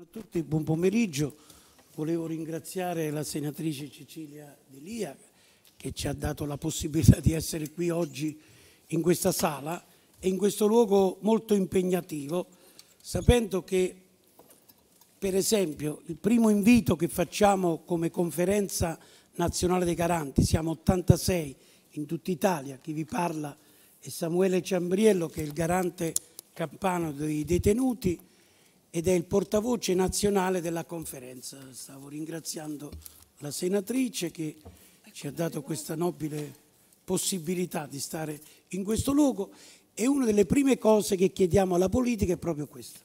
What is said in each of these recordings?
a tutti, buon pomeriggio. Volevo ringraziare la senatrice Cecilia Delia che ci ha dato la possibilità di essere qui oggi in questa sala e in questo luogo molto impegnativo, sapendo che per esempio il primo invito che facciamo come conferenza nazionale dei garanti, siamo 86 in tutta Italia, chi vi parla è Samuele Ciambriello che è il garante campano dei detenuti, ed è il portavoce nazionale della conferenza. Stavo ringraziando la senatrice che ci ha dato questa nobile possibilità di stare in questo luogo e una delle prime cose che chiediamo alla politica è proprio questa.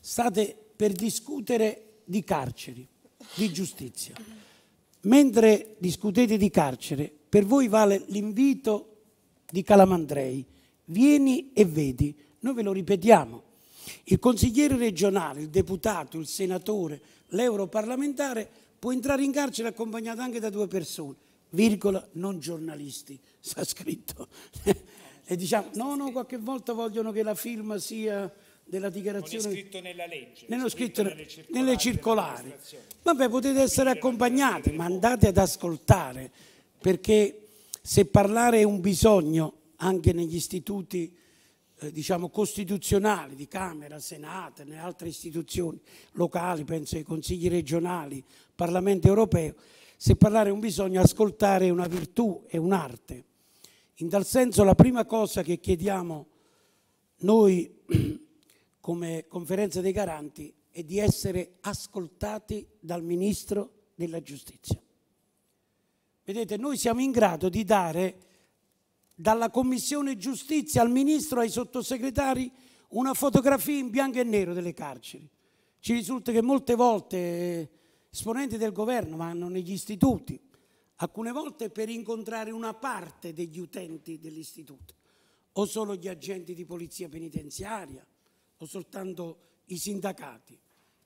State per discutere di carceri, di giustizia. Mentre discutete di carcere, per voi vale l'invito di Calamandrei, vieni e vedi. Noi ve lo ripetiamo, il consigliere regionale, il deputato, il senatore, l'europarlamentare può entrare in carcere accompagnato anche da due persone, virgola, non giornalisti, sta scritto. e diciamo, no, no, qualche volta vogliono che la firma sia della dichiarazione. Non è scritto nella legge, nello scritto, scritto nelle circolari. Nelle circolari. Vabbè, potete essere accompagnati, ma andate ad ascoltare, perché se parlare è un bisogno, anche negli istituti eh, diciamo, costituzionali di Camera, Senato, nelle altre istituzioni locali, penso ai consigli regionali, Parlamento europeo, se parlare è un bisogno, ascoltare è una virtù, è un'arte. In tal senso la prima cosa che chiediamo noi come conferenza dei garanti è di essere ascoltati dal Ministro della Giustizia. Vedete, noi siamo in grado di dare dalla Commissione Giustizia al Ministro, ai sottosegretari, una fotografia in bianco e nero delle carceri. Ci risulta che molte volte eh, esponenti del governo vanno negli istituti, alcune volte per incontrare una parte degli utenti dell'istituto, o solo gli agenti di polizia penitenziaria, o soltanto i sindacati.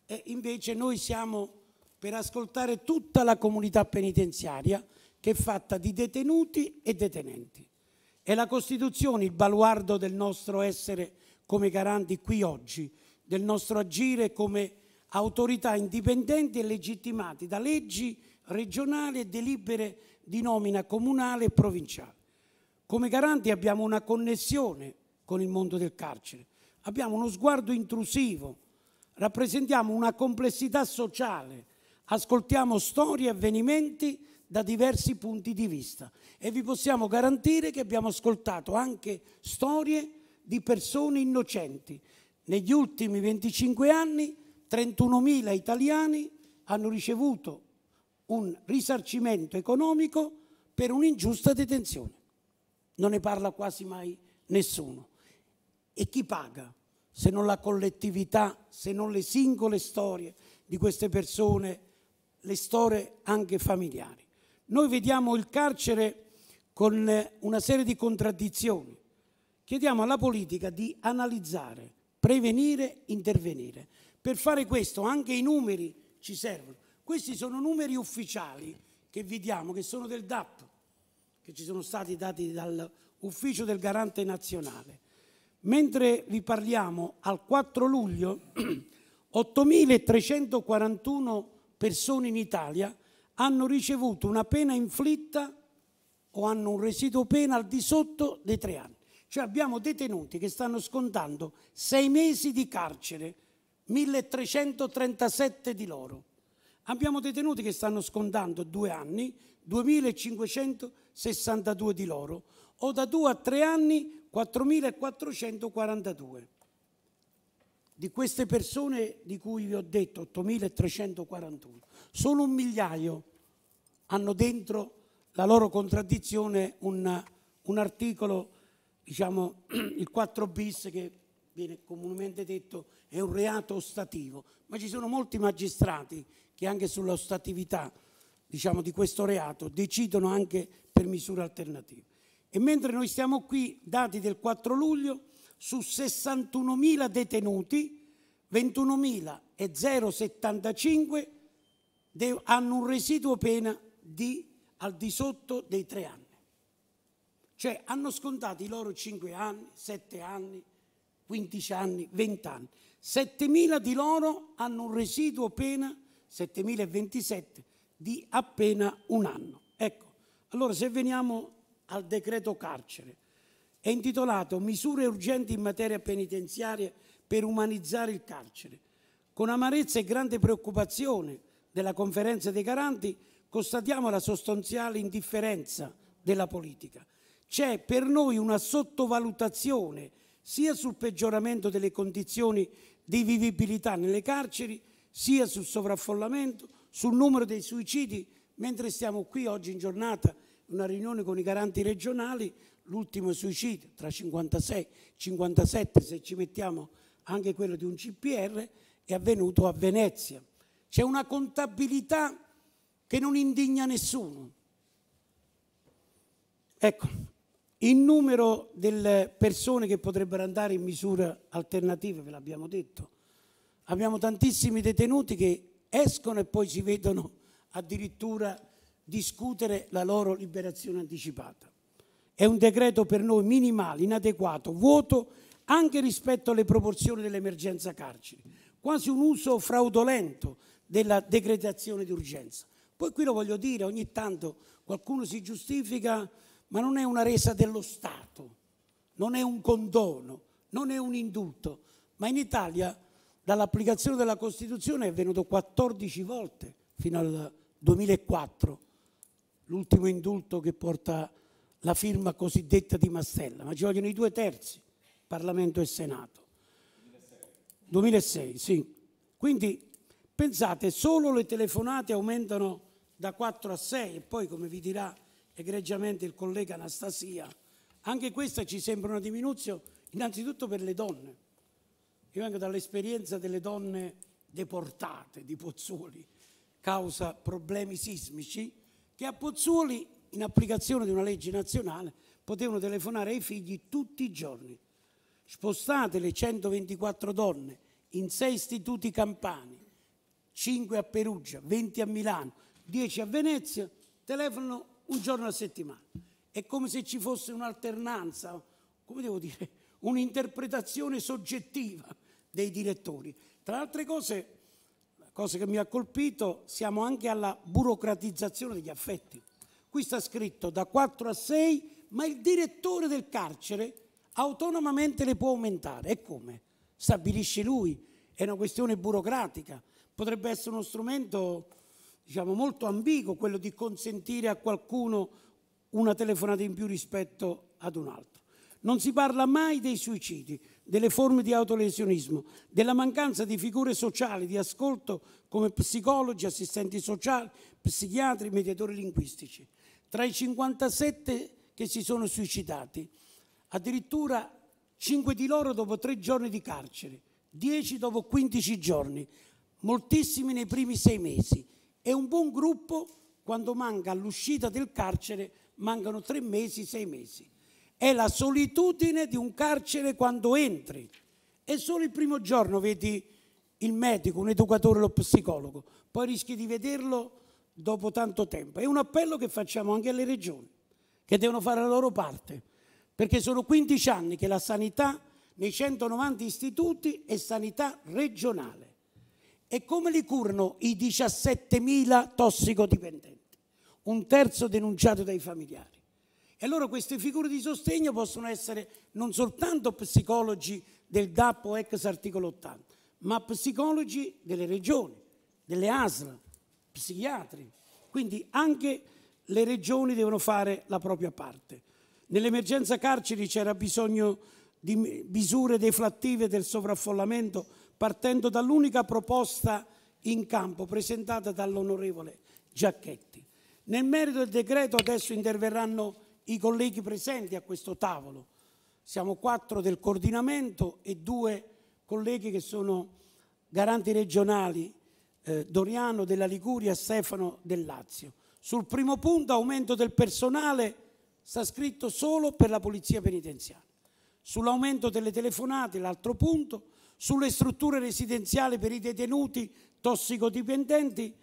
E invece noi siamo per ascoltare tutta la comunità penitenziaria che è fatta di detenuti e detenenti. È la Costituzione il baluardo del nostro essere come garanti qui oggi, del nostro agire come autorità indipendenti e legittimati da leggi regionali e delibere di nomina comunale e provinciale. Come garanti abbiamo una connessione con il mondo del carcere, abbiamo uno sguardo intrusivo, rappresentiamo una complessità sociale, ascoltiamo storie e avvenimenti da diversi punti di vista e vi possiamo garantire che abbiamo ascoltato anche storie di persone innocenti. Negli ultimi 25 anni 31.000 italiani hanno ricevuto un risarcimento economico per un'ingiusta detenzione. Non ne parla quasi mai nessuno. E chi paga? Se non la collettività, se non le singole storie di queste persone, le storie anche familiari. Noi vediamo il carcere con eh, una serie di contraddizioni. Chiediamo alla politica di analizzare, prevenire, intervenire. Per fare questo anche i numeri ci servono. Questi sono numeri ufficiali che vi diamo, che sono del DAP, che ci sono stati dati dall'Ufficio del Garante Nazionale. Mentre vi parliamo, al 4 luglio 8.341 persone in Italia hanno ricevuto una pena inflitta o hanno un residuo pena al di sotto dei tre anni. Cioè abbiamo detenuti che stanno scontando sei mesi di carcere, 1337 di loro. Abbiamo detenuti che stanno scontando due anni, 2562 di loro, o da due a tre anni, 4442. Di queste persone di cui vi ho detto, 8341, solo un migliaio hanno dentro la loro contraddizione un, un articolo, diciamo il 4 bis che viene comunemente detto è un reato ostativo, ma ci sono molti magistrati che anche sull'ostatività diciamo, di questo reato decidono anche per misure alternative. E mentre noi stiamo qui, dati del 4 luglio, su 61.000 detenuti, 21.075 hanno un residuo pena di al di sotto dei tre anni. Cioè hanno scontato i loro cinque anni, sette anni, quindici anni, vent'anni. Settemila di loro hanno un residuo pena, 7.027, di appena un anno. Ecco, allora se veniamo al decreto carcere, è intitolato Misure urgenti in materia penitenziaria per umanizzare il carcere. Con amarezza e grande preoccupazione della conferenza dei garanti constatiamo la sostanziale indifferenza della politica. C'è per noi una sottovalutazione sia sul peggioramento delle condizioni di vivibilità nelle carceri, sia sul sovraffollamento, sul numero dei suicidi. Mentre stiamo qui oggi in giornata, una riunione con i garanti regionali, l'ultimo suicidio tra 56 e 57, se ci mettiamo anche quello di un CPR, è avvenuto a Venezia. C'è una contabilità che non indigna nessuno. Ecco, il numero delle persone che potrebbero andare in misura alternativa, ve l'abbiamo detto. Abbiamo tantissimi detenuti che escono e poi si vedono addirittura discutere la loro liberazione anticipata. È un decreto per noi minimale, inadeguato, vuoto anche rispetto alle proporzioni dell'emergenza carcere, quasi un uso fraudolento della decretazione d'urgenza. Poi qui lo voglio dire, ogni tanto qualcuno si giustifica, ma non è una resa dello Stato, non è un condono, non è un indulto, ma in Italia dall'applicazione della Costituzione è venuto 14 volte fino al 2004, l'ultimo indulto che porta la firma cosiddetta di Mastella, ma ci vogliono i due terzi, Parlamento e Senato. 2006, 2006 sì. Quindi pensate, solo le telefonate aumentano da 4 a 6 e poi come vi dirà egregiamente il collega Anastasia, anche questa ci sembra una diminuzione innanzitutto per le donne. Io vengo dall'esperienza delle donne deportate di Pozzuoli causa problemi sismici che a Pozzuoli in applicazione di una legge nazionale potevano telefonare ai figli tutti i giorni. Spostate le 124 donne in sei istituti campani, 5 a Perugia, 20 a Milano, 10 a Venezia, telefonano un giorno a settimana. È come se ci fosse un'alternanza, come devo dire, un'interpretazione soggettiva dei direttori. Tra le altre cose, la cosa che mi ha colpito, siamo anche alla burocratizzazione degli affetti. Qui sta scritto da 4 a 6, ma il direttore del carcere autonomamente le può aumentare. E come? Stabilisce lui, è una questione burocratica, potrebbe essere uno strumento diciamo, molto ambiguo quello di consentire a qualcuno una telefonata in più rispetto ad un altro. Non si parla mai dei suicidi, delle forme di autolesionismo, della mancanza di figure sociali di ascolto come psicologi, assistenti sociali, psichiatri, mediatori linguistici. Tra i 57 che si sono suicidati, addirittura 5 di loro dopo 3 giorni di carcere, 10 dopo 15 giorni, moltissimi nei primi 6 mesi. E un buon gruppo, quando manca l'uscita del carcere, mancano tre mesi, sei mesi. È la solitudine di un carcere quando entri. E solo il primo giorno vedi il medico, un educatore, lo psicologo. Poi rischi di vederlo dopo tanto tempo. È un appello che facciamo anche alle regioni, che devono fare la loro parte, perché sono 15 anni che la sanità nei 190 istituti è sanità regionale. E come li curano i 17.000 tossicodipendenti? Un terzo denunciato dai familiari. E allora queste figure di sostegno possono essere non soltanto psicologi del DAP o ex articolo 80, ma psicologi delle regioni, delle ASL, psichiatri. Quindi anche le regioni devono fare la propria parte. Nell'emergenza carceri c'era bisogno di misure deflattive del sovraffollamento partendo dall'unica proposta in campo presentata dall'onorevole Giacchetti. Nel merito del decreto adesso interverranno i colleghi presenti a questo tavolo. Siamo quattro del coordinamento e due colleghi che sono garanti regionali, eh, Doriano della Liguria e Stefano del Lazio. Sul primo punto, aumento del personale, sta scritto solo per la polizia penitenziaria. Sull'aumento delle telefonate, l'altro punto, sulle strutture residenziali per i detenuti tossicodipendenti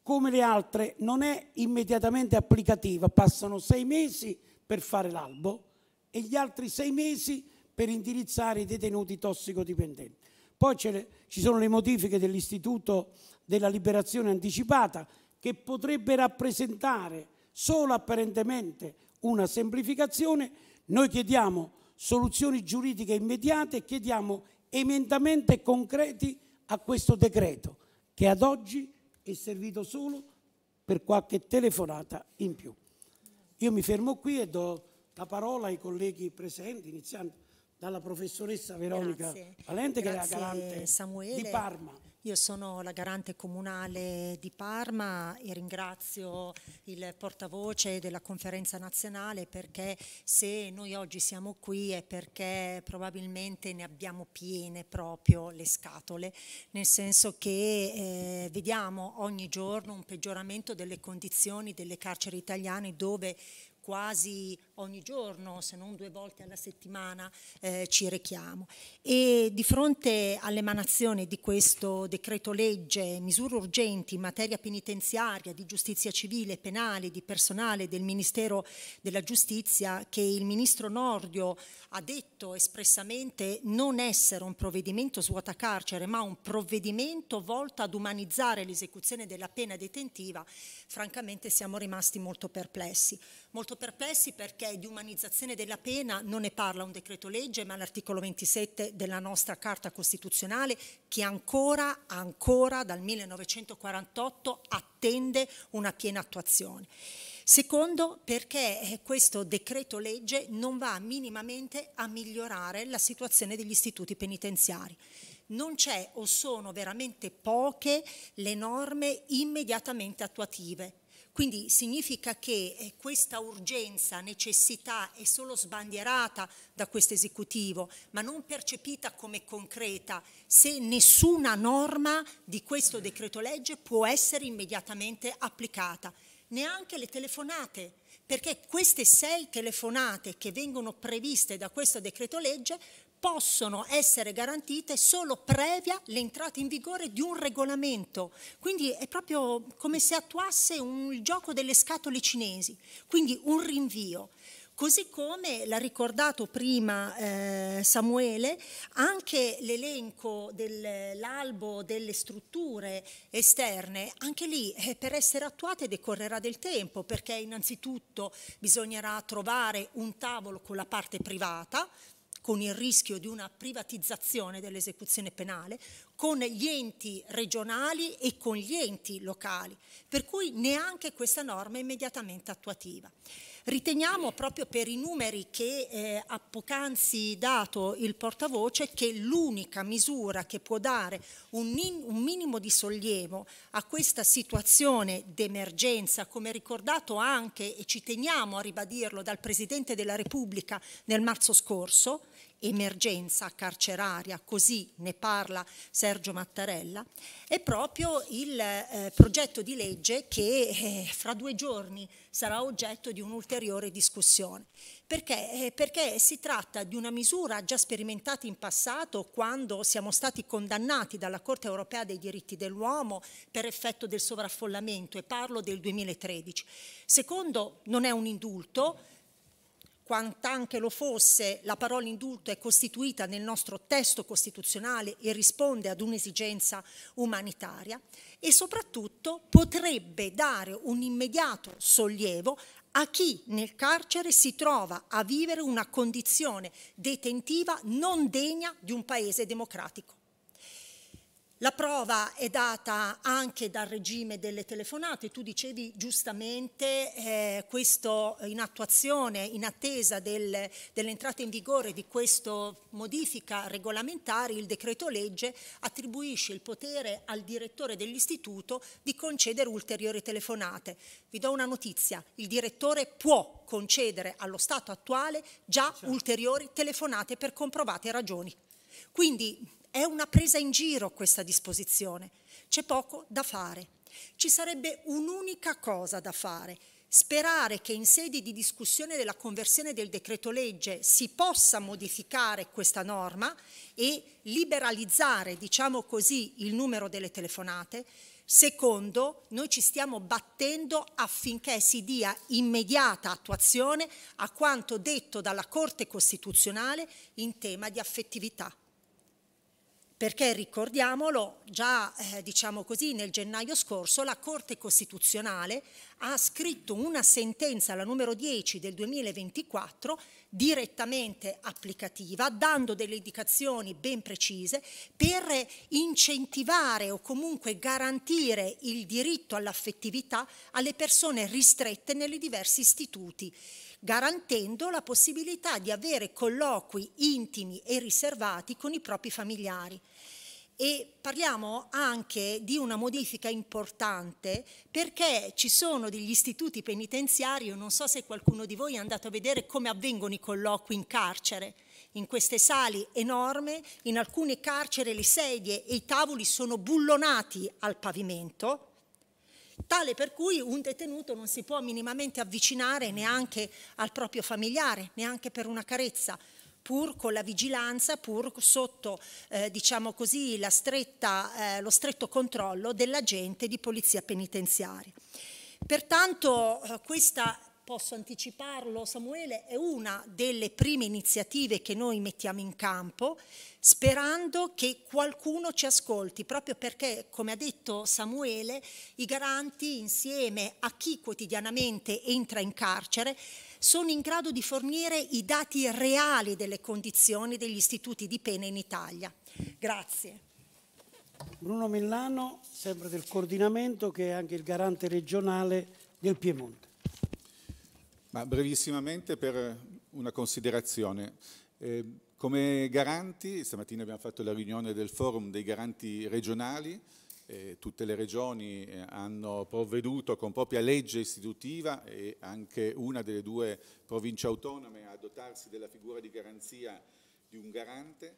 come le altre non è immediatamente applicativa, passano sei mesi per fare l'albo e gli altri sei mesi per indirizzare i detenuti tossicodipendenti. Poi le, ci sono le modifiche dell'Istituto della Liberazione Anticipata che potrebbe rappresentare solo apparentemente una semplificazione. Noi chiediamo soluzioni giuridiche immediate e chiediamo emendamenti concreti a questo decreto che ad oggi è servito solo per qualche telefonata in più. Io mi fermo qui e do la parola ai colleghi presenti, iniziando dalla professoressa Veronica Grazie. Valente Grazie, che è la garante Samuele. di Parma. Io sono la garante comunale di Parma e ringrazio il portavoce della conferenza nazionale perché se noi oggi siamo qui è perché probabilmente ne abbiamo piene proprio le scatole, nel senso che eh, vediamo ogni giorno un peggioramento delle condizioni delle carceri italiane dove quasi ogni giorno, se non due volte alla settimana, eh, ci rechiamo. E di fronte all'emanazione di questo decreto legge, misure urgenti in materia penitenziaria, di giustizia civile, penale, di personale del Ministero della Giustizia, che il Ministro Nordio ha detto espressamente non essere un provvedimento svuota carcere, ma un provvedimento volto ad umanizzare l'esecuzione della pena detentiva, francamente siamo rimasti molto perplessi molto perplessi perché di umanizzazione della pena non ne parla un decreto legge ma l'articolo 27 della nostra Carta Costituzionale che ancora, ancora dal 1948 attende una piena attuazione. Secondo, perché eh, questo decreto legge non va minimamente a migliorare la situazione degli istituti penitenziari. Non c'è o sono veramente poche le norme immediatamente attuative quindi significa che eh, questa urgenza, necessità è solo sbandierata da questo esecutivo, ma non percepita come concreta se nessuna norma di questo decreto legge può essere immediatamente applicata, neanche le telefonate, perché queste sei telefonate che vengono previste da questo decreto legge possono essere garantite solo previa l'entrata in vigore di un regolamento. Quindi è proprio come se attuasse un, il gioco delle scatole cinesi, quindi un rinvio. Così come l'ha ricordato prima eh, Samuele, anche l'elenco dell'albo delle strutture esterne, anche lì eh, per essere attuate decorrerà del tempo, perché innanzitutto bisognerà trovare un tavolo con la parte privata, con il rischio di una privatizzazione dell'esecuzione penale, con gli enti regionali e con gli enti locali, per cui neanche questa norma è immediatamente attuativa. Riteniamo proprio per i numeri che eh, ha poc'anzi dato il portavoce che l'unica misura che può dare un, in, un minimo di sollievo a questa situazione d'emergenza, come ricordato anche e ci teniamo a ribadirlo dal Presidente della Repubblica nel marzo scorso, emergenza carceraria, così ne parla Sergio Mattarella, è proprio il eh, progetto di legge che eh, fra due giorni sarà oggetto di un'ulteriore discussione. Perché? Eh, perché si tratta di una misura già sperimentata in passato quando siamo stati condannati dalla Corte europea dei diritti dell'uomo per effetto del sovraffollamento e parlo del 2013. Secondo non è un indulto, quant'anche lo fosse, la parola indulto è costituita nel nostro testo costituzionale e risponde ad un'esigenza umanitaria e soprattutto potrebbe dare un immediato sollievo a chi nel carcere si trova a vivere una condizione detentiva non degna di un paese democratico. La prova è data anche dal regime delle telefonate, tu dicevi giustamente eh, questo in attuazione, in attesa del, dell'entrata in vigore di questa modifica regolamentare, il decreto legge attribuisce il potere al direttore dell'istituto di concedere ulteriori telefonate. Vi do una notizia, il direttore può concedere allo stato attuale già certo. ulteriori telefonate per comprovate ragioni. Quindi è una presa in giro questa disposizione. C'è poco da fare. Ci sarebbe un'unica cosa da fare, Sperare che in sede di discussione della conversione del decreto legge si possa modificare questa norma e liberalizzare, diciamo così, il numero delle telefonate. Secondo, noi ci stiamo battendo affinché si dia immediata attuazione a quanto detto dalla Corte Costituzionale in tema di affettività perché ricordiamolo, già eh, diciamo così, nel gennaio scorso la Corte Costituzionale ha scritto una sentenza, la numero 10 del 2024, direttamente applicativa, dando delle indicazioni ben precise per incentivare o comunque garantire il diritto all'affettività alle persone ristrette nei diversi istituti garantendo la possibilità di avere colloqui intimi e riservati con i propri familiari. E parliamo anche di una modifica importante perché ci sono degli istituti penitenziari, non so se qualcuno di voi è andato a vedere come avvengono i colloqui in carcere, in queste sali enorme, in alcune carcere le sedie e i tavoli sono bullonati al pavimento tale per cui un detenuto non si può minimamente avvicinare neanche al proprio familiare, neanche per una carezza pur con la vigilanza, pur sotto eh, diciamo così, stretta, eh, lo stretto controllo dell'agente di polizia penitenziaria. Pertanto eh, questa posso anticiparlo, Samuele, è una delle prime iniziative che noi mettiamo in campo sperando che qualcuno ci ascolti, proprio perché, come ha detto Samuele, i garanti insieme a chi quotidianamente entra in carcere sono in grado di fornire i dati reali delle condizioni degli istituti di pena in Italia. Grazie. Bruno Millano, sempre del coordinamento, che è anche il garante regionale del Piemonte. Ma brevissimamente per una considerazione. Eh, come garanti, stamattina abbiamo fatto la riunione del forum dei garanti regionali, eh, tutte le regioni eh, hanno provveduto con propria legge istitutiva e anche una delle due province autonome a dotarsi della figura di garanzia di un garante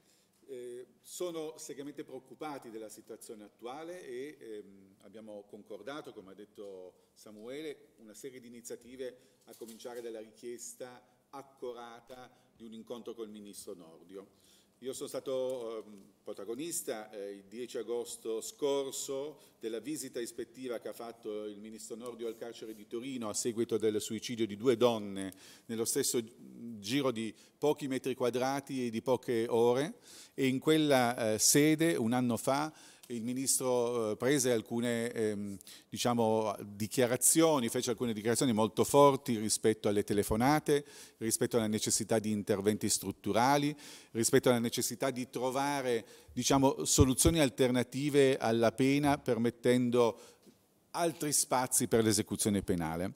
eh, sono seriamente preoccupati della situazione attuale e ehm, abbiamo concordato, come ha detto Samuele, una serie di iniziative a cominciare dalla richiesta accorata di un incontro col Ministro Nordio. Io sono stato ehm, protagonista eh, il 10 agosto scorso della visita ispettiva che ha fatto il ministro Nordio al carcere di Torino a seguito del suicidio di due donne nello stesso giro di pochi metri quadrati e di poche ore e in quella eh, sede un anno fa il ministro eh, prese alcune ehm, diciamo, dichiarazioni, fece alcune dichiarazioni molto forti rispetto alle telefonate, rispetto alla necessità di interventi strutturali, rispetto alla necessità di trovare diciamo, soluzioni alternative alla pena permettendo altri spazi per l'esecuzione penale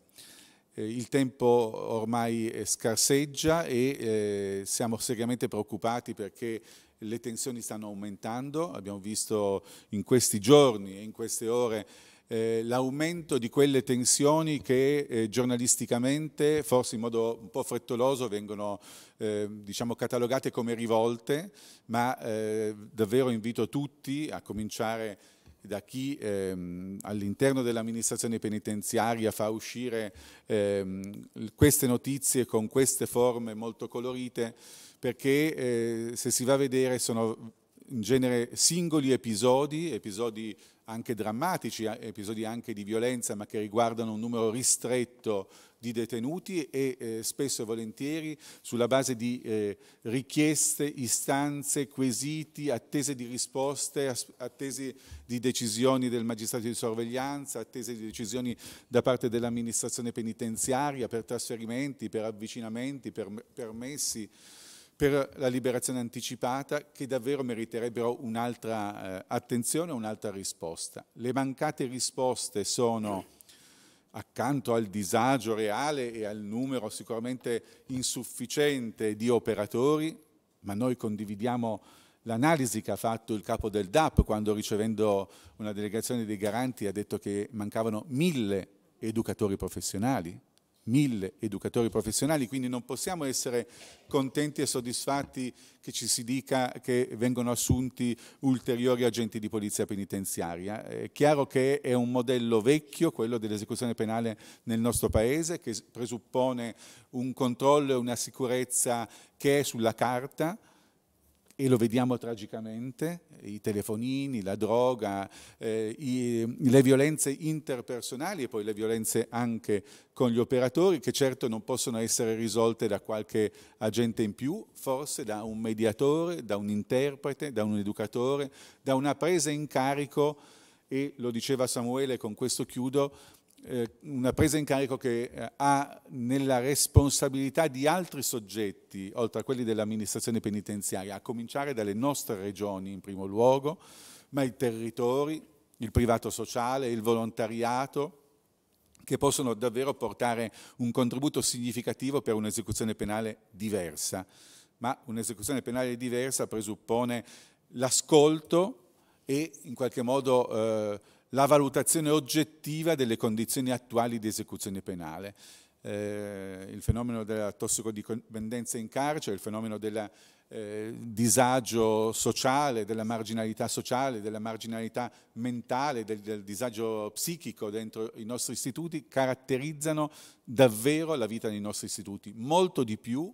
eh, il tempo ormai scarseggia e eh, siamo seriamente preoccupati perché le tensioni stanno aumentando, abbiamo visto in questi giorni e in queste ore eh, l'aumento di quelle tensioni che eh, giornalisticamente, forse in modo un po' frettoloso, vengono eh, diciamo, catalogate come rivolte, ma eh, davvero invito tutti a cominciare da chi ehm, all'interno dell'amministrazione penitenziaria fa uscire ehm, queste notizie con queste forme molto colorite, perché eh, se si va a vedere sono in genere singoli episodi, episodi anche drammatici, episodi anche di violenza, ma che riguardano un numero ristretto di detenuti e eh, spesso e volentieri sulla base di eh, richieste, istanze, quesiti, attese di risposte, attese di decisioni del magistrato di sorveglianza, attese di decisioni da parte dell'amministrazione penitenziaria per trasferimenti, per avvicinamenti, per permessi per la liberazione anticipata che davvero meriterebbero un'altra eh, attenzione, un'altra risposta. Le mancate risposte sono, accanto al disagio reale e al numero sicuramente insufficiente di operatori, ma noi condividiamo l'analisi che ha fatto il capo del DAP quando ricevendo una delegazione dei garanti ha detto che mancavano mille educatori professionali, mille educatori professionali, quindi non possiamo essere contenti e soddisfatti che ci si dica che vengono assunti ulteriori agenti di polizia penitenziaria. È chiaro che è un modello vecchio, quello dell'esecuzione penale nel nostro Paese, che presuppone un controllo e una sicurezza che è sulla carta, e lo vediamo tragicamente, i telefonini, la droga, eh, i, le violenze interpersonali e poi le violenze anche con gli operatori che certo non possono essere risolte da qualche agente in più, forse da un mediatore, da un interprete, da un educatore, da una presa in carico e lo diceva Samuele, con questo chiudo, eh, una presa in carico che eh, ha nella responsabilità di altri soggetti, oltre a quelli dell'amministrazione penitenziaria, a cominciare dalle nostre regioni in primo luogo, ma i territori, il privato sociale, il volontariato, che possono davvero portare un contributo significativo per un'esecuzione penale diversa. Ma un'esecuzione penale diversa presuppone l'ascolto e in qualche modo... Eh, la valutazione oggettiva delle condizioni attuali di esecuzione penale. Eh, il fenomeno della tossicodipendenza in carcere, il fenomeno del eh, disagio sociale, della marginalità sociale, della marginalità mentale, del, del disagio psichico dentro i nostri istituti caratterizzano davvero la vita dei nostri istituti, molto di più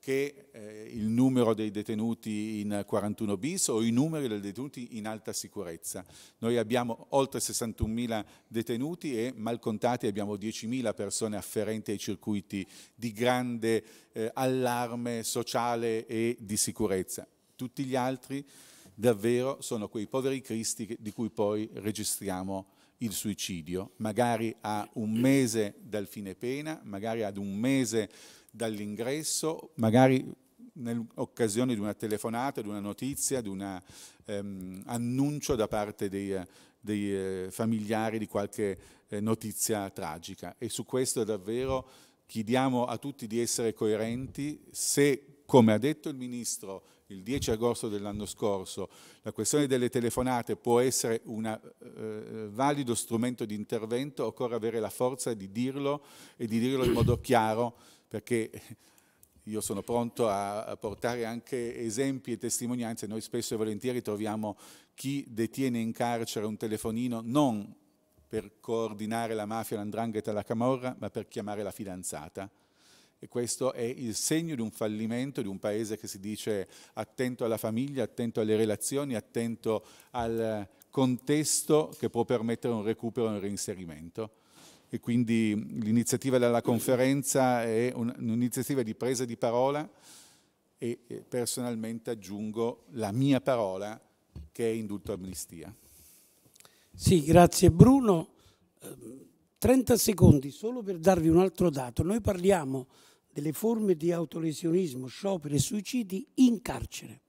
che eh, il numero dei detenuti in 41 bis o i numeri dei detenuti in alta sicurezza. Noi abbiamo oltre 61.000 detenuti e mal contati abbiamo 10.000 persone afferenti ai circuiti di grande eh, allarme sociale e di sicurezza. Tutti gli altri davvero sono quei poveri cristi di cui poi registriamo il suicidio, magari a un mese dal fine pena, magari ad un mese dall'ingresso, magari nell'occasione di una telefonata, di una notizia, di un ehm, annuncio da parte dei, dei eh, familiari di qualche eh, notizia tragica. E su questo davvero chiediamo a tutti di essere coerenti se, come ha detto il Ministro il 10 agosto dell'anno scorso, la questione delle telefonate può essere un eh, valido strumento di intervento, occorre avere la forza di dirlo e di dirlo in modo chiaro perché io sono pronto a portare anche esempi e testimonianze, noi spesso e volentieri troviamo chi detiene in carcere un telefonino non per coordinare la mafia, l'andrangheta la camorra, ma per chiamare la fidanzata. E questo è il segno di un fallimento di un paese che si dice attento alla famiglia, attento alle relazioni, attento al contesto che può permettere un recupero e un reinserimento e quindi l'iniziativa della conferenza è un'iniziativa di presa di parola e personalmente aggiungo la mia parola che è indulto amnistia. Sì, grazie Bruno. 30 eh, secondi solo per darvi un altro dato. Noi parliamo delle forme di autolesionismo, scioperi e suicidi in carcere.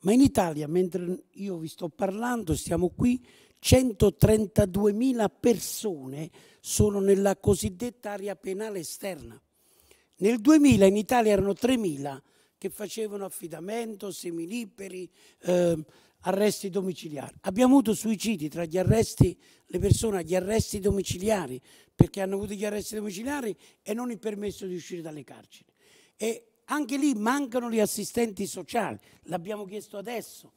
Ma in Italia, mentre io vi sto parlando, stiamo qui, 132.000 persone sono nella cosiddetta area penale esterna. Nel 2000 in Italia erano 3.000 che facevano affidamento, semiliberi, eh, arresti domiciliari. Abbiamo avuto suicidi tra gli arresti, le persone agli arresti domiciliari, perché hanno avuto gli arresti domiciliari e non il permesso di uscire dalle carceri. E anche lì mancano gli assistenti sociali, l'abbiamo chiesto adesso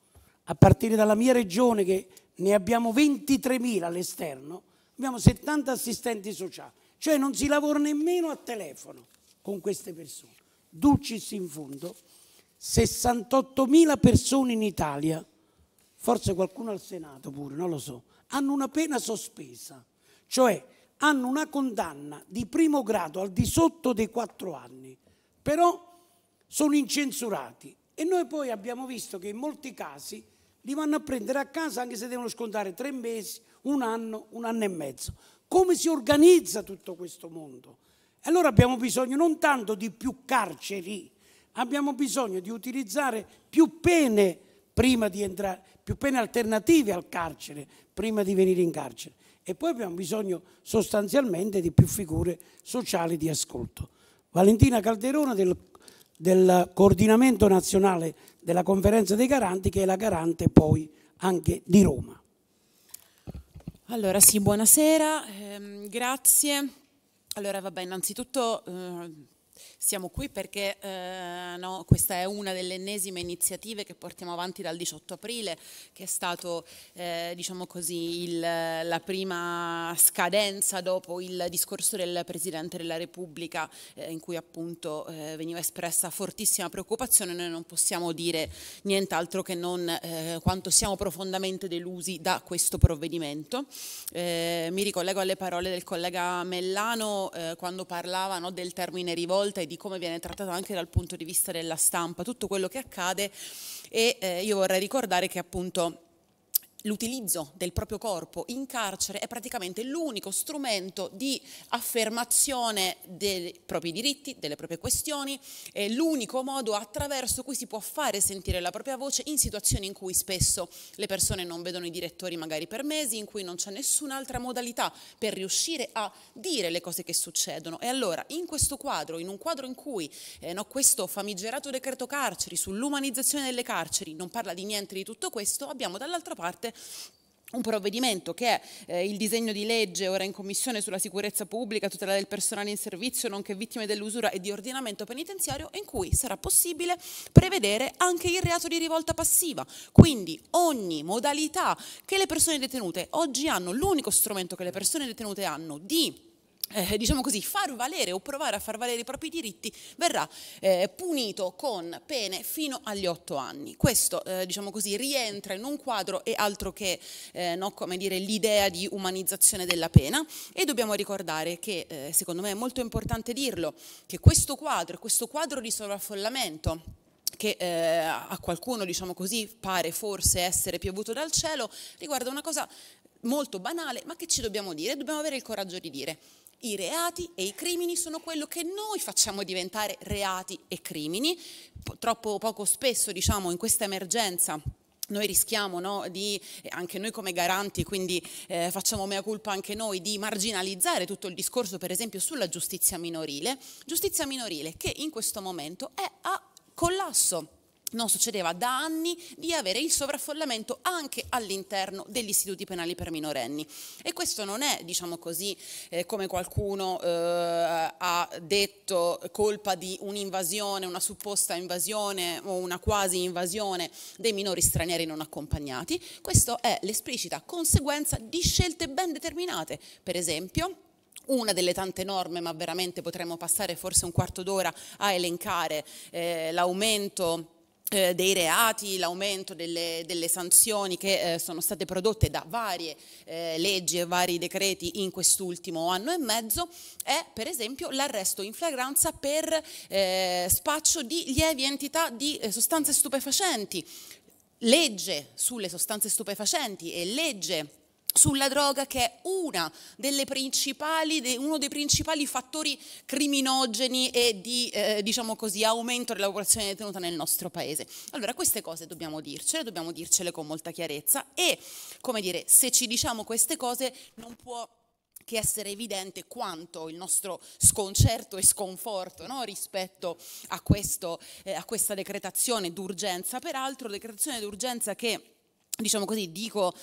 a partire dalla mia regione che ne abbiamo 23.000 all'esterno, abbiamo 70 assistenti sociali, cioè non si lavora nemmeno a telefono con queste persone. Dulcis in fondo, 68.000 persone in Italia, forse qualcuno al Senato pure, non lo so, hanno una pena sospesa, cioè hanno una condanna di primo grado al di sotto dei quattro anni, però sono incensurati e noi poi abbiamo visto che in molti casi li vanno a prendere a casa anche se devono scontare tre mesi, un anno, un anno e mezzo. Come si organizza tutto questo mondo? Allora abbiamo bisogno non tanto di più carceri, abbiamo bisogno di utilizzare più pene, entrare, più pene alternative al carcere prima di venire in carcere. E poi abbiamo bisogno sostanzialmente di più figure sociali di ascolto. Valentina Calderona del del coordinamento nazionale della conferenza dei garanti che è la garante poi anche di Roma. Allora sì, buonasera, ehm, grazie. Allora vabbè, innanzitutto eh, siamo qui perché eh, no, questa è una delle ennesime iniziative che portiamo avanti dal 18 aprile, che è stato eh, diciamo così, il, la prima scadenza dopo il discorso del Presidente della Repubblica eh, in cui appunto eh, veniva espressa fortissima preoccupazione. Noi non possiamo dire nient'altro che non eh, quanto siamo profondamente delusi da questo provvedimento. Eh, mi ricollego alle parole del collega Mellano quando parlava no, del termine rivolta e di come viene trattato anche dal punto di vista della stampa, tutto quello che accade e eh, io vorrei ricordare che appunto l'utilizzo del proprio corpo in carcere è praticamente l'unico strumento di affermazione dei propri diritti, delle proprie questioni, è l'unico modo attraverso cui si può fare sentire la propria voce in situazioni in cui spesso le persone non vedono i direttori magari per mesi, in cui non c'è nessun'altra modalità per riuscire a dire le cose che succedono. E allora in questo quadro, in un quadro in cui eh, no, questo famigerato decreto carceri sull'umanizzazione delle carceri non parla di niente di tutto questo, abbiamo dall'altra parte un provvedimento che è eh, il disegno di legge ora in commissione sulla sicurezza pubblica, tutela del personale in servizio, nonché vittime dell'usura e di ordinamento penitenziario, in cui sarà possibile prevedere anche il reato di rivolta passiva. Quindi ogni modalità che le persone detenute oggi hanno, l'unico strumento che le persone detenute hanno di eh, diciamo così, far valere o provare a far valere i propri diritti verrà eh, punito con pene fino agli otto anni. Questo, eh, diciamo così, rientra in un quadro e altro che eh, no, dire, l'idea di umanizzazione della pena e dobbiamo ricordare che, eh, secondo me è molto importante dirlo, che questo quadro, questo quadro di sovraffollamento che eh, a qualcuno, diciamo così, pare forse essere piovuto dal cielo, riguarda una cosa molto banale, ma che ci dobbiamo dire, dobbiamo avere il coraggio di dire i reati e i crimini sono quello che noi facciamo diventare reati e crimini, troppo poco spesso diciamo in questa emergenza noi rischiamo no, di, eh, anche noi come garanti, quindi eh, facciamo mea culpa anche noi, di marginalizzare tutto il discorso per esempio sulla giustizia minorile, giustizia minorile che in questo momento è a collasso non succedeva da anni di avere il sovraffollamento anche all'interno degli istituti penali per minorenni. E questo non è, diciamo così, eh, come qualcuno eh, ha detto, colpa di un'invasione, una supposta invasione o una quasi invasione dei minori stranieri non accompagnati. Questo è l'esplicita conseguenza di scelte ben determinate. Per esempio, una delle tante norme, ma veramente potremmo passare forse un quarto d'ora a elencare eh, l'aumento eh, dei reati, l'aumento delle, delle, sanzioni che eh, sono state prodotte da varie eh, leggi e vari decreti in quest'ultimo anno e mezzo è per esempio l'arresto in flagranza per eh, spaccio di lievi entità di eh, sostanze stupefacenti, legge sulle sostanze stupefacenti e legge sulla droga che è uno dei principali fattori criminogeni e di eh, diciamo così, aumento della popolazione detenuta nel nostro paese. Allora queste cose dobbiamo dircele, dobbiamo dircele con molta chiarezza e come dire, se ci diciamo queste cose non può che essere evidente quanto il nostro sconcerto e sconforto no? rispetto a, questo, eh, a questa decretazione d'urgenza, peraltro decretazione d'urgenza che diciamo così, dico,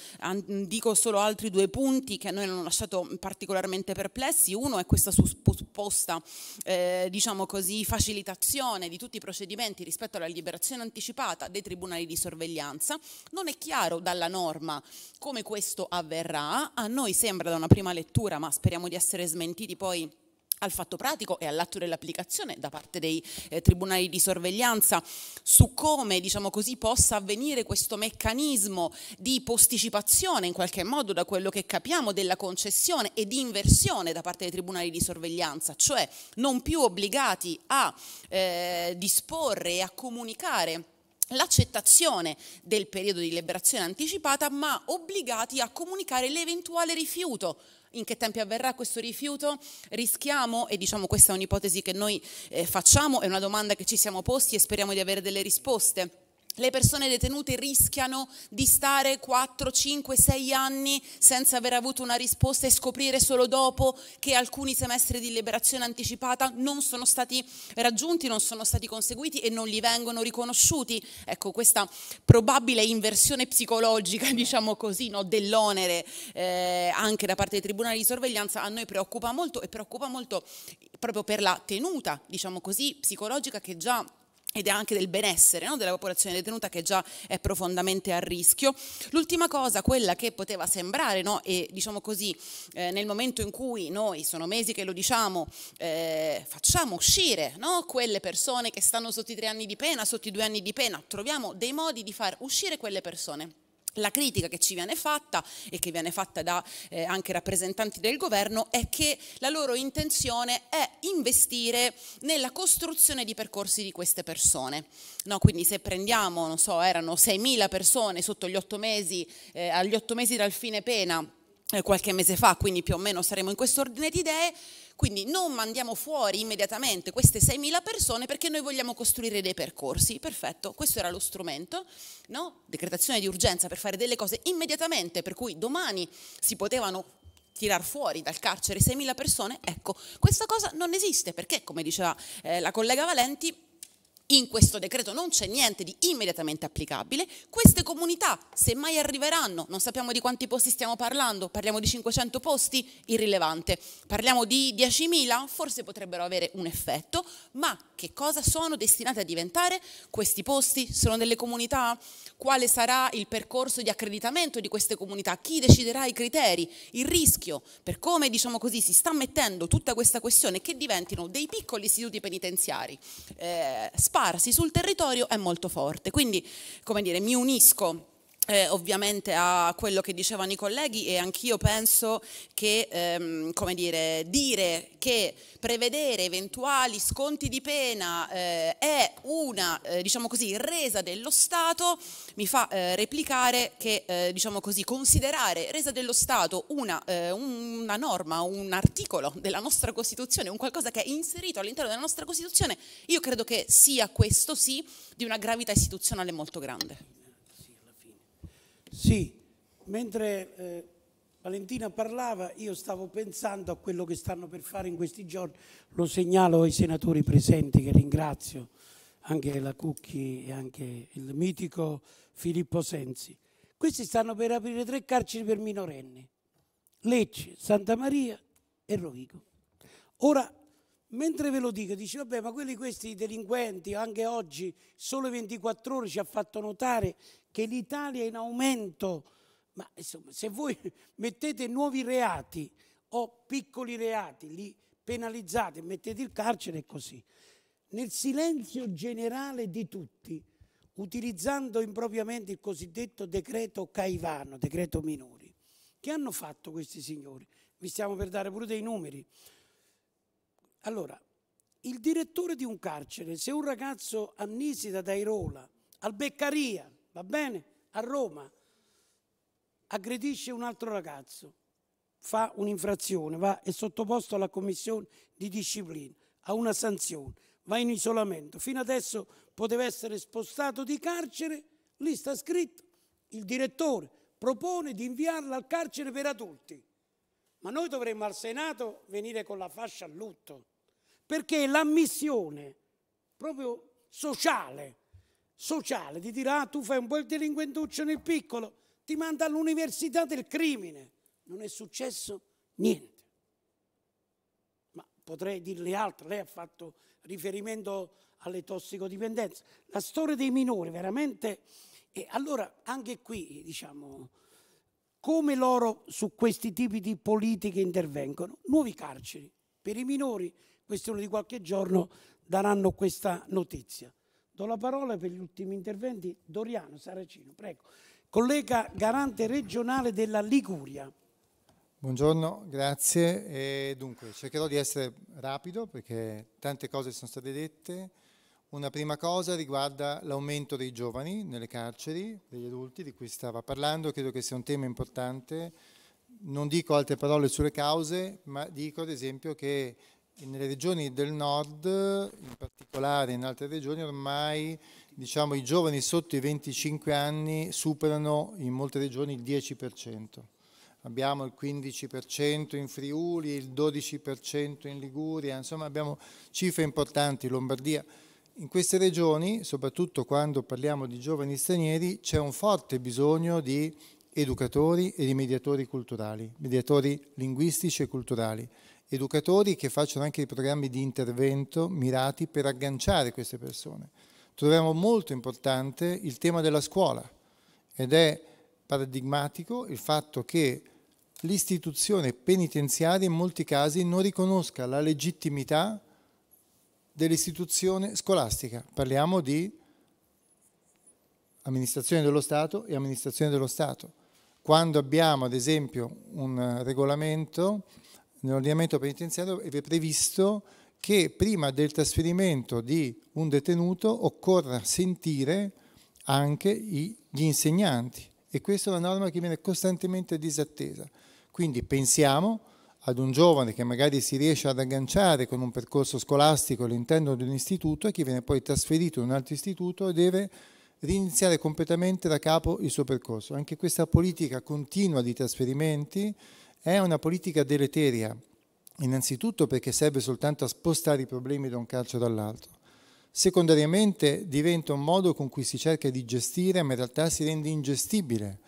dico, solo altri due punti che a noi hanno lasciato particolarmente perplessi. Uno è questa supposta eh, diciamo così, facilitazione di tutti i procedimenti rispetto alla liberazione anticipata dei tribunali di sorveglianza. Non è chiaro dalla norma come questo avverrà. A noi sembra da una prima lettura, ma speriamo di essere smentiti poi al fatto pratico e all'atto dell'applicazione da parte dei eh, tribunali di sorveglianza su come diciamo così, possa avvenire questo meccanismo di posticipazione in qualche modo da quello che capiamo della concessione e di inversione da parte dei tribunali di sorveglianza, cioè non più obbligati a eh, disporre e a comunicare l'accettazione del periodo di liberazione anticipata ma obbligati a comunicare l'eventuale rifiuto in che tempi avverrà questo rifiuto? Rischiamo, e diciamo questa è un'ipotesi che noi eh, facciamo, è una domanda che ci siamo posti e speriamo di avere delle risposte le persone detenute rischiano di stare 4, 5, 6 anni senza aver avuto una risposta e scoprire solo dopo che alcuni semestri di liberazione anticipata non sono stati raggiunti, non sono stati conseguiti e non li vengono riconosciuti. Ecco, questa probabile inversione psicologica, diciamo così, no, dell'onere eh, anche da parte dei tribunali di sorveglianza a noi preoccupa molto e preoccupa molto proprio per la tenuta, diciamo così, psicologica che già ed è anche del benessere no? della popolazione detenuta che già è profondamente a rischio. L'ultima cosa, quella che poteva sembrare, no? e diciamo così, eh, nel momento in cui noi, sono mesi che lo diciamo, eh, facciamo uscire no? quelle persone che stanno sotto i tre anni di pena, sotto i due anni di pena, troviamo dei modi di far uscire quelle persone la critica che ci viene fatta e che viene fatta da eh, anche rappresentanti del governo è che la loro intenzione è investire nella costruzione di percorsi di queste persone. No, quindi se prendiamo, non so, erano 6.000 persone sotto gli 8 mesi, eh, agli 8 mesi dal fine pena eh, qualche mese fa, quindi più o meno saremo in questo ordine di idee, quindi non mandiamo fuori immediatamente queste 6.000 persone perché noi vogliamo costruire dei percorsi, perfetto, questo era lo strumento, no? decretazione di urgenza per fare delle cose immediatamente, per cui domani si potevano tirar fuori dal carcere 6.000 persone, ecco, questa cosa non esiste perché, come diceva eh, la collega Valenti, in questo decreto non c'è niente di immediatamente applicabile, queste comunità se mai arriveranno, non sappiamo di quanti posti stiamo parlando, parliamo di 500 posti, irrilevante, parliamo di 10.000, forse potrebbero avere un effetto, ma che cosa sono destinate a diventare questi posti? Sono delle comunità? Quale sarà il percorso di accreditamento di queste comunità? Chi deciderà i criteri? Il rischio per come diciamo così, si sta mettendo tutta questa questione che diventino dei piccoli istituti penitenziari? Eh, sparsi sul territorio è molto forte. Quindi, come dire, mi unisco eh, ovviamente a quello che dicevano i colleghi e anch'io penso che ehm, come dire, dire che prevedere eventuali sconti di pena eh, è una eh, diciamo così, resa dello Stato mi fa eh, replicare che eh, diciamo così, considerare resa dello Stato una, eh, una norma, un articolo della nostra Costituzione, un qualcosa che è inserito all'interno della nostra Costituzione, io credo che sia questo sì di una gravità istituzionale molto grande. Sì, mentre eh, Valentina parlava io stavo pensando a quello che stanno per fare in questi giorni, lo segnalo ai senatori presenti che ringrazio, anche la Cucchi e anche il mitico Filippo Sensi. Questi stanno per aprire tre carceri per minorenni, Lecce, Santa Maria e Rovigo. Ora, mentre ve lo dico, dici vabbè ma quelli questi delinquenti anche oggi, solo 24 ore ci ha fatto notare che l'Italia è in aumento, ma insomma, se voi mettete nuovi reati o piccoli reati, li penalizzate, mettete il carcere e così. Nel silenzio generale di tutti, utilizzando impropriamente il cosiddetto decreto Caivano, decreto minori, che hanno fatto questi signori? Vi stiamo per dare pure dei numeri. Allora, il direttore di un carcere, se un ragazzo annisida da Irola, al Beccaria, va bene? A Roma aggredisce un altro ragazzo, fa un'infrazione, va, è sottoposto alla commissione di disciplina, a una sanzione, va in isolamento. Fino adesso poteva essere spostato di carcere, lì sta scritto, il direttore propone di inviarla al carcere per adulti. Ma noi dovremmo al Senato venire con la fascia a lutto, perché l'ammissione proprio sociale sociale ti dirà ah, tu fai un po' il delinquentuccio nel piccolo, ti manda all'università del crimine. Non è successo niente. Ma potrei dirle altro, lei ha fatto riferimento alle tossicodipendenze. La storia dei minori veramente... E allora anche qui diciamo come loro su questi tipi di politiche intervengono. Nuovi carceri per i minori, questione di qualche giorno daranno questa notizia. Do la parola per gli ultimi interventi. Doriano Saracino, prego. Collega garante regionale della Liguria. Buongiorno, grazie. E dunque, cercherò di essere rapido perché tante cose sono state dette. Una prima cosa riguarda l'aumento dei giovani nelle carceri, degli adulti di cui stava parlando, credo che sia un tema importante. Non dico altre parole sulle cause, ma dico ad esempio che nelle regioni del nord, in particolare in altre regioni, ormai diciamo, i giovani sotto i 25 anni superano in molte regioni il 10%. Abbiamo il 15% in Friuli, il 12% in Liguria, insomma abbiamo cifre importanti, Lombardia. In queste regioni, soprattutto quando parliamo di giovani stranieri, c'è un forte bisogno di educatori e di mediatori culturali, mediatori linguistici e culturali educatori che facciano anche dei programmi di intervento mirati per agganciare queste persone. Troviamo molto importante il tema della scuola ed è paradigmatico il fatto che l'istituzione penitenziaria in molti casi non riconosca la legittimità dell'istituzione scolastica. Parliamo di amministrazione dello Stato e amministrazione dello Stato. Quando abbiamo ad esempio un regolamento nell'ordinamento penitenziario è previsto che prima del trasferimento di un detenuto occorra sentire anche gli insegnanti e questa è una norma che viene costantemente disattesa. Quindi pensiamo ad un giovane che magari si riesce ad agganciare con un percorso scolastico all'interno di un istituto e che viene poi trasferito in un altro istituto e deve riniziare completamente da capo il suo percorso. Anche questa politica continua di trasferimenti è una politica deleteria, innanzitutto perché serve soltanto a spostare i problemi da un calcio dall'altro. Secondariamente diventa un modo con cui si cerca di gestire, ma in realtà si rende ingestibile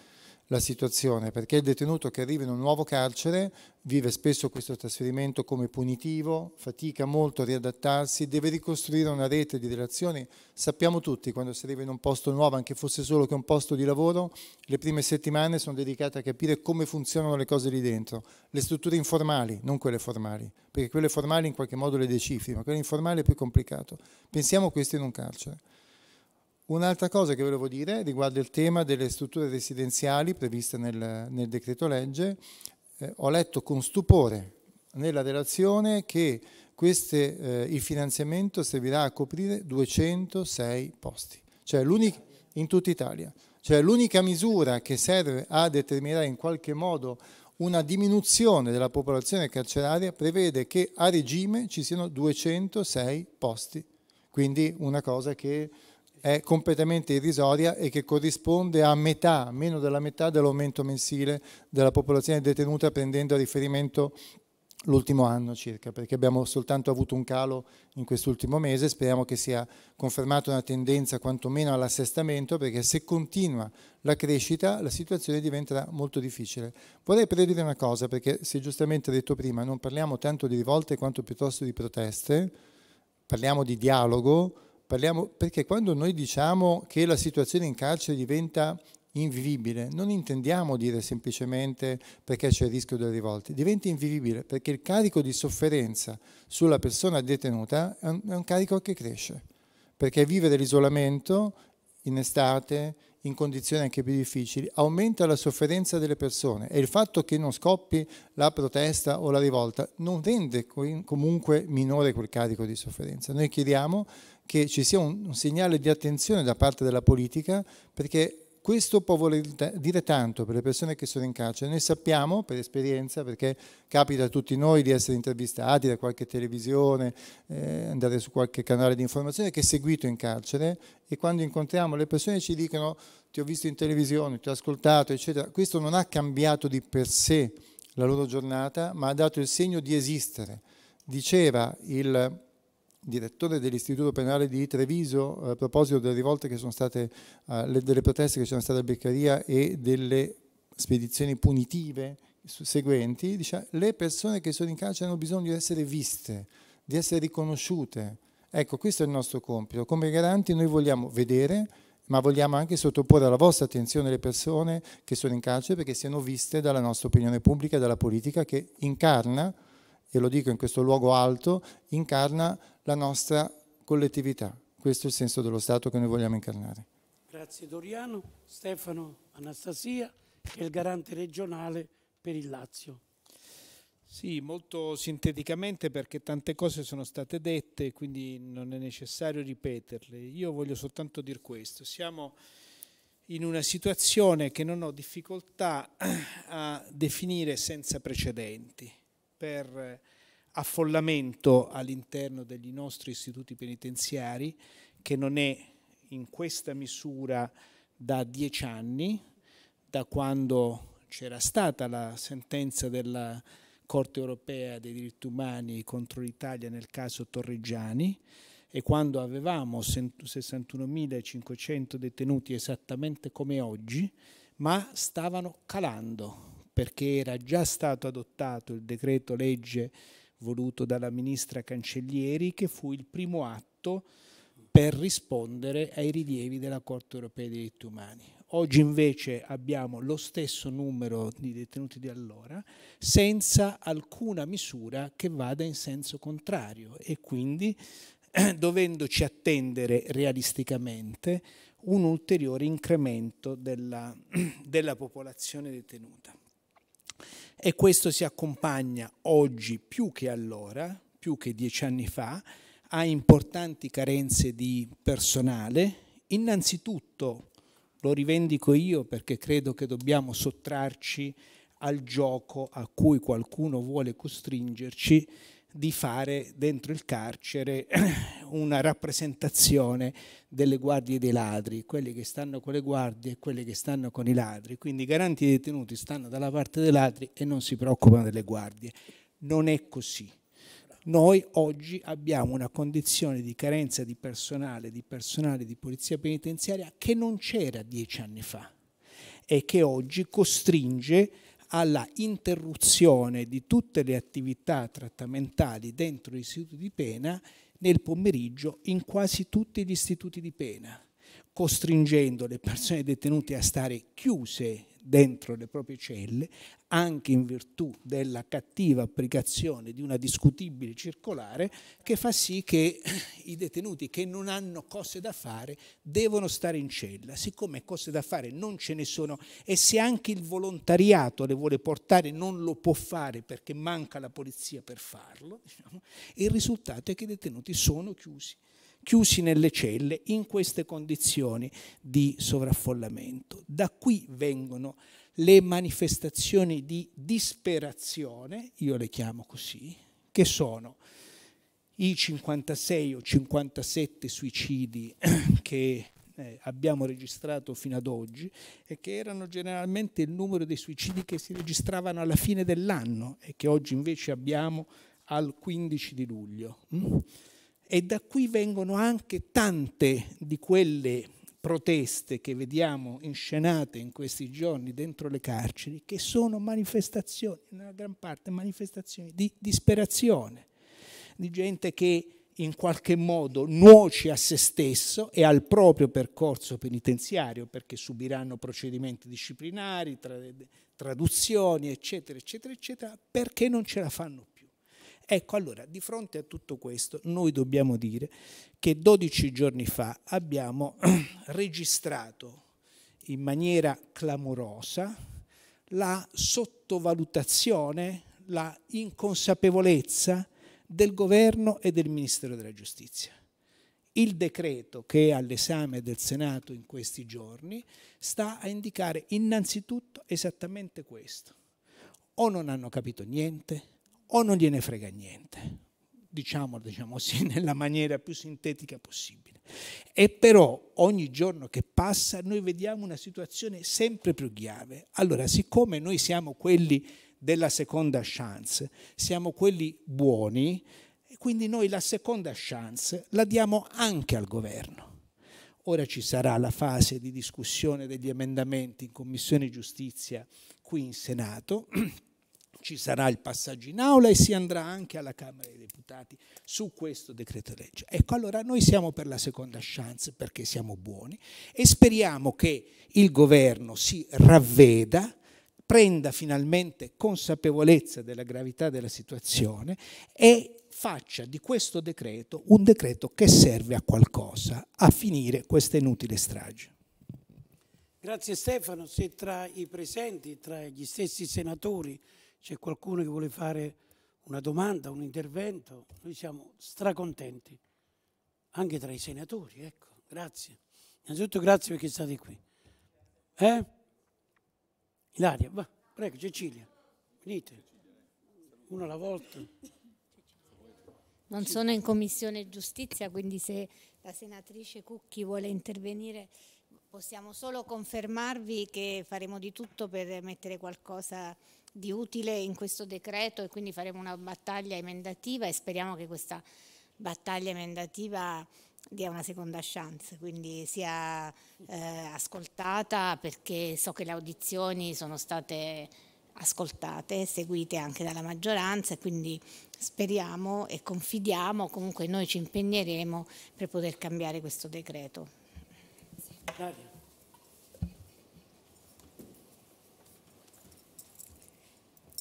la situazione, perché il detenuto che arriva in un nuovo carcere vive spesso questo trasferimento come punitivo, fatica molto a riadattarsi, deve ricostruire una rete di relazioni. Sappiamo tutti quando si arriva in un posto nuovo, anche fosse solo che un posto di lavoro, le prime settimane sono dedicate a capire come funzionano le cose lì dentro, le strutture informali, non quelle formali, perché quelle formali in qualche modo le decifri, ma quelle informali è più complicato. Pensiamo a questo in un carcere. Un'altra cosa che volevo dire riguardo il tema delle strutture residenziali previste nel, nel decreto legge, eh, ho letto con stupore nella relazione che queste, eh, il finanziamento servirà a coprire 206 posti, cioè in tutta Italia. Cioè l'unica misura che serve a determinare in qualche modo una diminuzione della popolazione carceraria prevede che a regime ci siano 206 posti, quindi una cosa che è completamente irrisoria e che corrisponde a metà, meno della metà dell'aumento mensile della popolazione detenuta prendendo a riferimento l'ultimo anno circa, perché abbiamo soltanto avuto un calo in quest'ultimo mese, speriamo che sia confermata una tendenza quantomeno all'assestamento, perché se continua la crescita la situazione diventerà molto difficile. Vorrei predire una cosa, perché se è giustamente detto prima, non parliamo tanto di rivolte quanto piuttosto di proteste, parliamo di dialogo, Parliamo, perché quando noi diciamo che la situazione in carcere diventa invivibile, non intendiamo dire semplicemente perché c'è il rischio delle rivolte, diventa invivibile perché il carico di sofferenza sulla persona detenuta è un, è un carico che cresce, perché vivere l'isolamento in estate, in condizioni anche più difficili, aumenta la sofferenza delle persone e il fatto che non scoppi la protesta o la rivolta non rende comunque minore quel carico di sofferenza. Noi chiediamo che ci sia un, un segnale di attenzione da parte della politica perché questo può voler dire tanto per le persone che sono in carcere. Noi sappiamo per esperienza, perché capita a tutti noi di essere intervistati da qualche televisione, eh, andare su qualche canale di informazione che è seguito in carcere e quando incontriamo le persone ci dicono ti ho visto in televisione, ti ho ascoltato, eccetera. Questo non ha cambiato di per sé la loro giornata, ma ha dato il segno di esistere. Diceva il direttore dell'Istituto Penale di Treviso eh, a proposito delle rivolte che sono state, eh, delle proteste che sono state a Beccaria e delle spedizioni punitive seguenti, dice le persone che sono in carcere hanno bisogno di essere viste, di essere riconosciute. Ecco, questo è il nostro compito. Come garanti noi vogliamo vedere, ma vogliamo anche sottoporre alla vostra attenzione le persone che sono in carcere perché siano viste dalla nostra opinione pubblica e dalla politica che incarna, e lo dico in questo luogo alto, incarna la nostra collettività. Questo è il senso dello Stato che noi vogliamo incarnare. Grazie Doriano, Stefano Anastasia, che è il garante regionale per il Lazio. Sì, molto sinteticamente perché tante cose sono state dette quindi non è necessario ripeterle. Io voglio soltanto dire questo. Siamo in una situazione che non ho difficoltà eh, a definire senza precedenti per affollamento all'interno degli nostri istituti penitenziari che non è in questa misura da dieci anni, da quando c'era stata la sentenza della Corte europea dei diritti umani contro l'Italia nel caso Torreggiani e quando avevamo 61.500 detenuti esattamente come oggi, ma stavano calando perché era già stato adottato il decreto legge voluto dalla ministra Cancellieri, che fu il primo atto per rispondere ai rilievi della Corte europea dei diritti umani. Oggi invece abbiamo lo stesso numero di detenuti di allora senza alcuna misura che vada in senso contrario e quindi eh, dovendoci attendere realisticamente un ulteriore incremento della, della popolazione detenuta. E questo si accompagna oggi più che allora, più che dieci anni fa, a importanti carenze di personale. Innanzitutto, lo rivendico io perché credo che dobbiamo sottrarci al gioco a cui qualcuno vuole costringerci, di fare dentro il carcere una rappresentazione delle guardie dei ladri, quelli che stanno con le guardie e quelli che stanno con i ladri. Quindi i garanti detenuti stanno dalla parte dei ladri e non si preoccupano delle guardie. Non è così. Noi oggi abbiamo una condizione di carenza di personale, di personale di polizia penitenziaria che non c'era dieci anni fa e che oggi costringe alla interruzione di tutte le attività trattamentali dentro gli istituti di pena nel pomeriggio in quasi tutti gli istituti di pena, costringendo le persone detenute a stare chiuse dentro le proprie celle, anche in virtù della cattiva applicazione di una discutibile circolare che fa sì che i detenuti che non hanno cose da fare devono stare in cella. Siccome cose da fare non ce ne sono e se anche il volontariato le vuole portare non lo può fare perché manca la polizia per farlo, diciamo, il risultato è che i detenuti sono chiusi chiusi nelle celle in queste condizioni di sovraffollamento. Da qui vengono le manifestazioni di disperazione, io le chiamo così, che sono i 56 o 57 suicidi che eh, abbiamo registrato fino ad oggi e che erano generalmente il numero dei suicidi che si registravano alla fine dell'anno e che oggi invece abbiamo al 15 di luglio. Mm? E da qui vengono anche tante di quelle proteste che vediamo inscenate in questi giorni dentro le carceri, che sono manifestazioni, nella gran parte manifestazioni di disperazione, di gente che in qualche modo nuoce a se stesso e al proprio percorso penitenziario perché subiranno procedimenti disciplinari, traduzioni, eccetera, eccetera, eccetera, perché non ce la fanno più. Ecco, allora, di fronte a tutto questo, noi dobbiamo dire che 12 giorni fa abbiamo registrato in maniera clamorosa la sottovalutazione, la inconsapevolezza del governo e del Ministero della Giustizia. Il decreto che è all'esame del Senato in questi giorni sta a indicare innanzitutto esattamente questo. O non hanno capito niente, o non gliene frega niente, diciamo, diciamo sì, nella maniera più sintetica possibile. E però ogni giorno che passa noi vediamo una situazione sempre più grave. Allora, siccome noi siamo quelli della seconda chance, siamo quelli buoni, quindi noi la seconda chance la diamo anche al governo. Ora ci sarà la fase di discussione degli emendamenti in Commissione Giustizia qui in Senato. ci sarà il passaggio in aula e si andrà anche alla Camera dei Deputati su questo decreto legge. Ecco, allora noi siamo per la seconda chance perché siamo buoni e speriamo che il governo si ravveda, prenda finalmente consapevolezza della gravità della situazione e faccia di questo decreto un decreto che serve a qualcosa, a finire questa inutile strage. Grazie Stefano, se tra i presenti, tra gli stessi senatori, c'è qualcuno che vuole fare una domanda, un intervento, noi siamo stracontenti, anche tra i senatori, ecco, grazie. Innanzitutto grazie perché state qui. Eh? Ilaria, va, prego, Cecilia, venite, una alla volta. Non sono in commissione giustizia, quindi se la senatrice Cucchi vuole intervenire possiamo solo confermarvi che faremo di tutto per mettere qualcosa di utile in questo decreto e quindi faremo una battaglia emendativa e speriamo che questa battaglia emendativa dia una seconda chance, quindi sia eh, ascoltata perché so che le audizioni sono state ascoltate, seguite anche dalla maggioranza e quindi speriamo e confidiamo, comunque noi ci impegneremo per poter cambiare questo decreto. Grazie.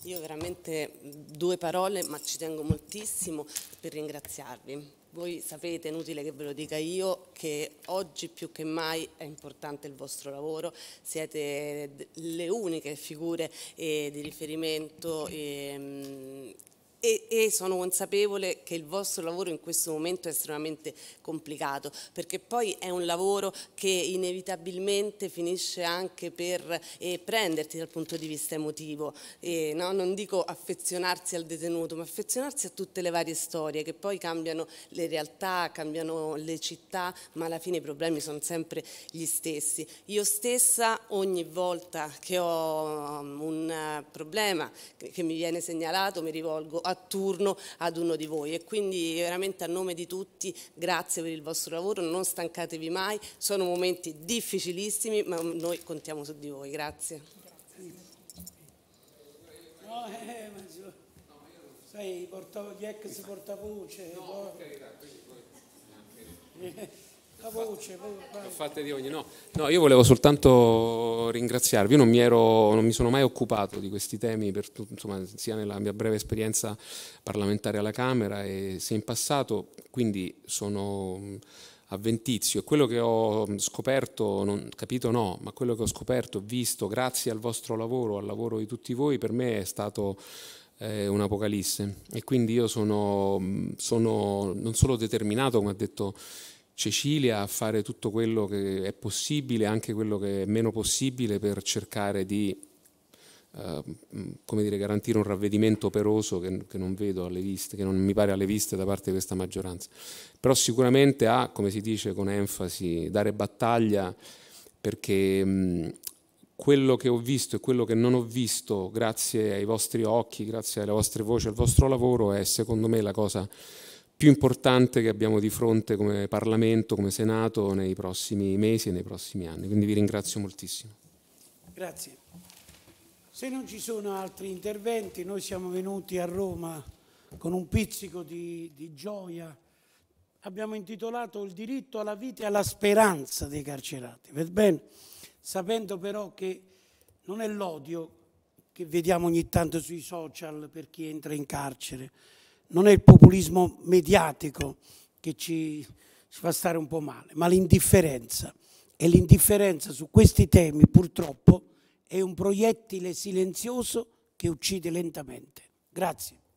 Io veramente due parole, ma ci tengo moltissimo per ringraziarvi. Voi sapete, è inutile che ve lo dica io, che oggi più che mai è importante il vostro lavoro, siete eh, le uniche figure eh, di riferimento eh, e, e, sono consapevole che il vostro lavoro in questo momento è estremamente complicato perché poi è un lavoro che inevitabilmente finisce anche per eh, prenderti dal punto di vista emotivo e, no? non dico affezionarsi al detenuto ma affezionarsi a tutte le varie storie che poi cambiano le realtà cambiano le città ma alla fine i problemi sono sempre gli stessi io stessa ogni volta che ho mm, un problema che mi viene segnalato mi rivolgo a turno ad uno di voi e quindi veramente a nome di tutti grazie per il vostro lavoro, non stancatevi mai, sono momenti difficilissimi ma noi contiamo su di voi, grazie. grazie. No, eh, eh, ma su, sai, portavo, gli ex portavoce. Eh, no, poi... La voce, L'ho di ogni, no. no. Io volevo soltanto ringraziarvi, io non mi, ero, non mi sono mai occupato di questi temi, per, insomma, sia nella mia breve esperienza parlamentare alla Camera e sia in passato, quindi sono avventizio. E Quello che ho scoperto, non, capito no, ma quello che ho scoperto, visto, grazie al vostro lavoro, al lavoro di tutti voi, per me è stato eh, un'apocalisse. E quindi io sono, sono non solo determinato, come ha detto Cecilia a fare tutto quello che è possibile, anche quello che è meno possibile per cercare di eh, dire, garantire un ravvedimento operoso che, che, non vedo alle viste, che non mi pare alle viste da parte di questa maggioranza. Però sicuramente ha, come si dice con enfasi, dare battaglia perché mh, mm, quello che ho visto e quello che non ho visto, grazie ai vostri occhi, grazie alle vostre voci, al vostro lavoro, è secondo me la cosa più importante che abbiamo di fronte come Parlamento, come Senato nei prossimi mesi e nei prossimi anni. Quindi vi ringrazio moltissimo. Grazie. Se non ci sono altri interventi, noi siamo venuti a Roma con un pizzico di, di gioia. Abbiamo intitolato il diritto alla vita e alla speranza dei carcerati, bene, sapendo però che non è l'odio che vediamo ogni tanto sui social per chi entra in carcere, non è il populismo mediatico che ci, ci fa stare un po' male, ma l'indifferenza. E l'indifferenza su questi temi purtroppo è un proiettile silenzioso che uccide lentamente. Grazie.